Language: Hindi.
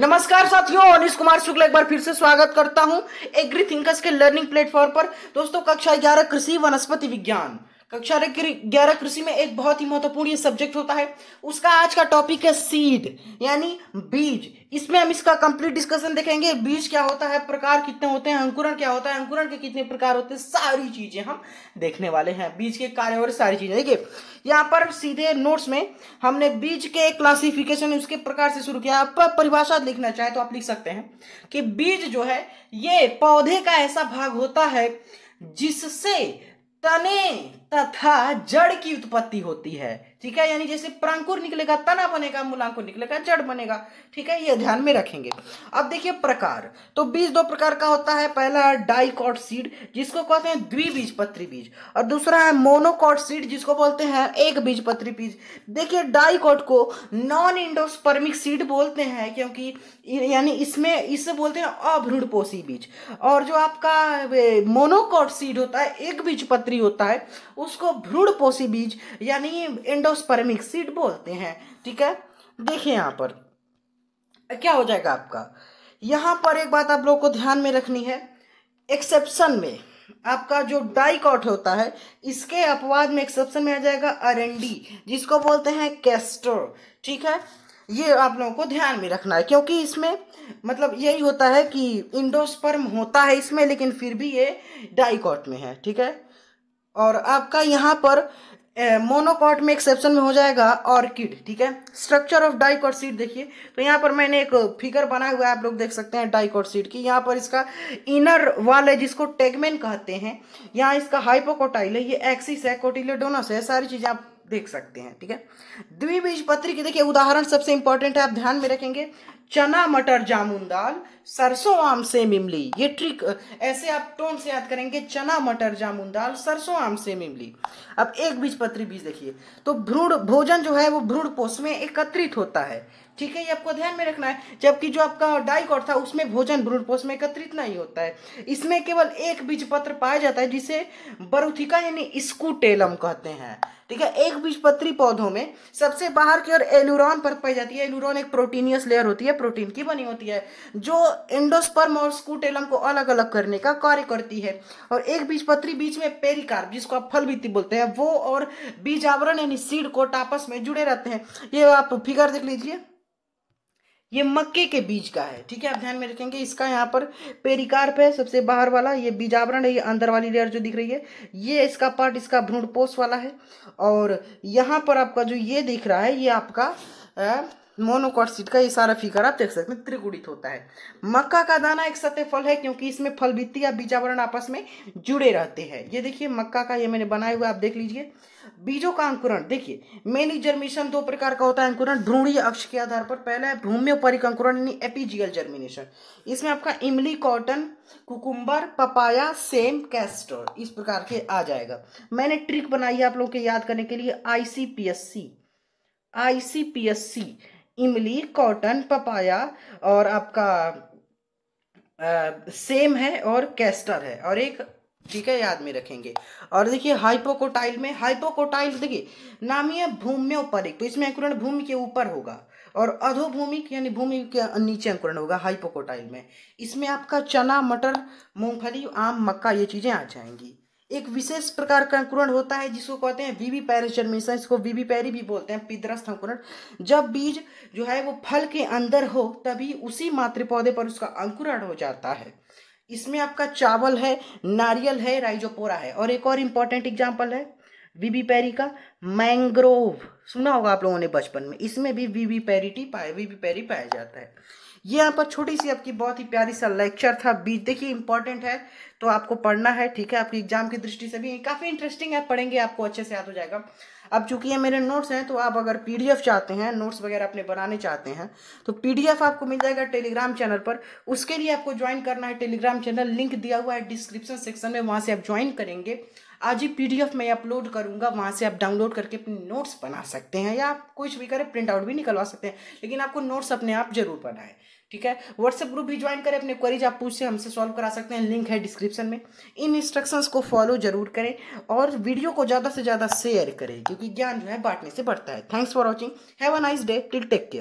नमस्कार साथियों अनिश कुमार शुक्ल एक बार फिर से स्वागत करता हूं एग्री थिंकर्स के लर्निंग प्लेटफॉर्म पर दोस्तों कक्षा ग्यारह कृषि वनस्पति विज्ञान कक्षा ग्यारह कृषि में एक बहुत ही महत्वपूर्ण सब्जेक्ट होता है उसका आज का टॉपिक है सीड यानी बीज इसमें हम इसका कंप्लीट डिस्कशन देखेंगे बीज क्या होता है प्रकार कितने होते हैं अंकुरण क्या होता है अंकुरण के कितने प्रकार होते हैं सारी चीजें हम देखने वाले हैं बीज के कार्य और सारी चीजें देखिए यहाँ पर सीधे नोट्स में हमने बीज के क्लासिफिकेशन उसके प्रकार से शुरू किया आप परिभाषा लिखना चाहे तो आप लिख सकते हैं कि बीज जो है ये पौधे का ऐसा भाग होता है जिससे तने तथा जड़ की उत्पत्ति होती है ठीक है यानी जैसे प्रांकुर निकलेगा तना बनेगा मूलांकुर निकलेगा जड़ बनेगा ठीक है ये ध्यान में रखेंगे अब देखिए प्रकार तो बीज दो प्रकार का होता है पहला है डाइकॉट सीड जिसको कहते हैं द्विबीज पत्री बीज और दूसरा है मोनोकॉट सीड जिसको बोलते हैं एक बीज पत्री बीज देखिए डाइकॉट को नॉन इंडोस्पर्मिक सीड बोलते हैं क्योंकि यानी इसमें इसे बोलते हैं अभ्रूणपोषी बीज और जो आपका मोनोकॉट सीड होता है एक बीज पत्री होता है उसको भ्रूणपोषी बीज यानी इंडो एंडोस्पर्मिक सीड बोलते हैं ठीक है देखिए यहाँ पर क्या हो जाएगा आपका यहाँ पर एक बात आप लोगों को ध्यान में रखनी है एक्सेप्शन में आपका जो डाइकॉट होता है इसके अपवाद में एक्सेप्शन में आ जाएगा अरेंडी जिसको बोलते हैं कैस्टर ठीक है ये आप लोगों को ध्यान में रखना है क्योंकि इसमें मतलब यही होता है कि इंडोस्पर्म होता है इसमें लेकिन फिर भी ये डाइकॉट में है ठीक है और आपका यहाँ पर मोनोकॉट में एक्सेप्शन में हो जाएगा ऑर्किड ठीक है स्ट्रक्चर ऑफ डाइकॉट सीड देखिए तो यहाँ पर मैंने एक फिगर बना हुआ है आप लोग देख सकते हैं डाइकॉट सीड की यहाँ पर इसका इनर वाल है जिसको टेगमेन कहते हैं यहाँ इसका हाइपोकोटाइल है ये एक्सिस है कोटिलोडोनस है सारी चीज़ें आप देख सकते हैं ठीक है द्विबीज पत्री के देखिए उदाहरण सबसे इंपॉर्टेंट है आप ध्यान में रखेंगे चना मटर जामुन दाल सरसों आम सेम इमली ये ट्रिक ऐसे आप टोन से याद करेंगे चना मटर जामुन दाल सरसों आम सेम इमली अब एक बीज पत्री बीज देखिए तो भ्रूण भोजन जो है वो भ्रूण पोष में एकत्रित होता है ठीक है ये आपको ध्यान में रखना है जबकि जो आपका डाइकॉट था उसमें भोजन भ्रूण पोष में एकत्रित नहीं होता है इसमें केवल एक बीज पत्र पाया जाता है जिसे बरुथिका यानी स्कूटेलम कहते हैं ठीक है एक बीजपत्री पौधों में सबसे बाहर की ओर एलुरॉन पर पाई जाती है एलुरॉन एक प्रोटीनियस लेयर होती है प्रोटीन की बनी होती है जो इंडोस्पर्म और स्कूटेलम को अलग अलग करने का कार्य करती है और एक बीजपत्री बीच में पेरिकार्प जिसको आप फल बीती बोलते हैं वो और बीज आवरण यानी सीड कोट आपस में जुड़े रहते हैं ये आप फिगर देख लीजिए ये मक्के के बीज का है ठीक है आप ध्यान में रखेंगे इसका यहाँ पर पेरिकार्प है सबसे बाहर वाला ये बीजावरण है ये अंदर वाली लेयर जो दिख रही है ये इसका पार्ट इसका भ्रूण पोष वाला है और यहाँ पर आपका जो ये दिख रहा है ये आपका मोनोकॉट का ये सारा फिकर आप देख सकते हैं त्रिगुणित होता है मक्का का दाना एक सत्य फल है क्योंकि इसमें फल भित्ति या बीजावरण आपस में जुड़े रहते हैं ये देखिए मक्का का ये मैंने बनाए हुआ आप देख लीजिए बीजों का अंकुरण देखिए मेन जर्मिनेशन दो प्रकार का होता है अंकुरण ध्रुणीय अक्ष के आधार पर पहला है भूम्योपरिक अंकुरण यानी एपीजियल जर्मिनेशन इसमें आपका इमली कॉटन कुकुम्बर पपाया सेम कैस्टर इस प्रकार के आ जाएगा मैंने ट्रिक बनाई है आप लोगों के याद करने के लिए आईसीपीएससी आईसीपीएससी इमली कॉटन पपाया और आपका आ, सेम है और कैस्टर है और एक ठीक है याद में रखेंगे और देखिए हाइपोकोटाइल में हाइपोकोटाइल देखिए नामीय भूमि ऊपर एक तो इसमें अंकुरण भूमि के ऊपर होगा और अधोभूमिक यानी भूमि के नीचे अंकुरण होगा हाइपोकोटाइल में इसमें आपका चना मटर मूंगफली आम मक्का ये चीज़ें आ जाएंगी एक विशेष प्रकार का अंकुरण होता है जिसको कहते हैं वीवी पैरिस जर्मिनेशन इसको वीवी पैरी भी बोलते हैं पिद्रस्त अंकुरण जब बीज जो है वो फल के अंदर हो तभी उसी मातृ पौधे पर उसका अंकुरण हो जाता है इसमें आपका चावल है नारियल है राइजोपोरा है और एक और इम्पॉर्टेंट एग्जाम्पल है वीवी पैरी का मैंग्रोव सुना होगा आप लोगों ने बचपन में इसमें भी वीवी पैरिटी पाया वीवी पैरी पाया जाता है ये यहाँ पर छोटी सी आपकी बहुत ही प्यारी सा लेक्चर था बीच देखिए इंपॉर्टेंट है तो आपको पढ़ना है ठीक है आपकी एग्जाम की दृष्टि से भी काफ़ी इंटरेस्टिंग है पढ़ेंगे आपको अच्छे से याद हो जाएगा अब चूंकि ये मेरे नोट्स हैं तो आप अगर पीडीएफ चाहते हैं नोट्स वगैरह अपने बनाने चाहते हैं तो पीडीएफ आपको मिल जाएगा टेलीग्राम चैनल पर उसके लिए आपको ज्वाइन करना है टेलीग्राम चैनल लिंक दिया हुआ है डिस्क्रिप्शन सेक्शन में वहाँ से आप ज्वाइन करेंगे आज ही पीडीएफ मैं अपलोड करूँगा वहाँ से आप डाउनलोड करके अपने नोट्स बना सकते हैं या आप कुछ भी करें प्रिंट आउट भी निकलवा सकते हैं लेकिन आपको नोट्स अपने आप जरूर बनाए ठीक है व्हाट्सएप ग्रुप भी ज्वाइन करें अपने क्वेरीज आप पूछ से हमसे सॉल्व करा सकते हैं लिंक है डिस्क्रिप्शन में इन इंस्ट्रक्शंस को फॉलो जरूर करें और वीडियो को ज़्यादा से ज़्यादा शेयर करें क्योंकि ज्ञान जो है बांटने से बढ़ता है thanks for watching have a nice day till take care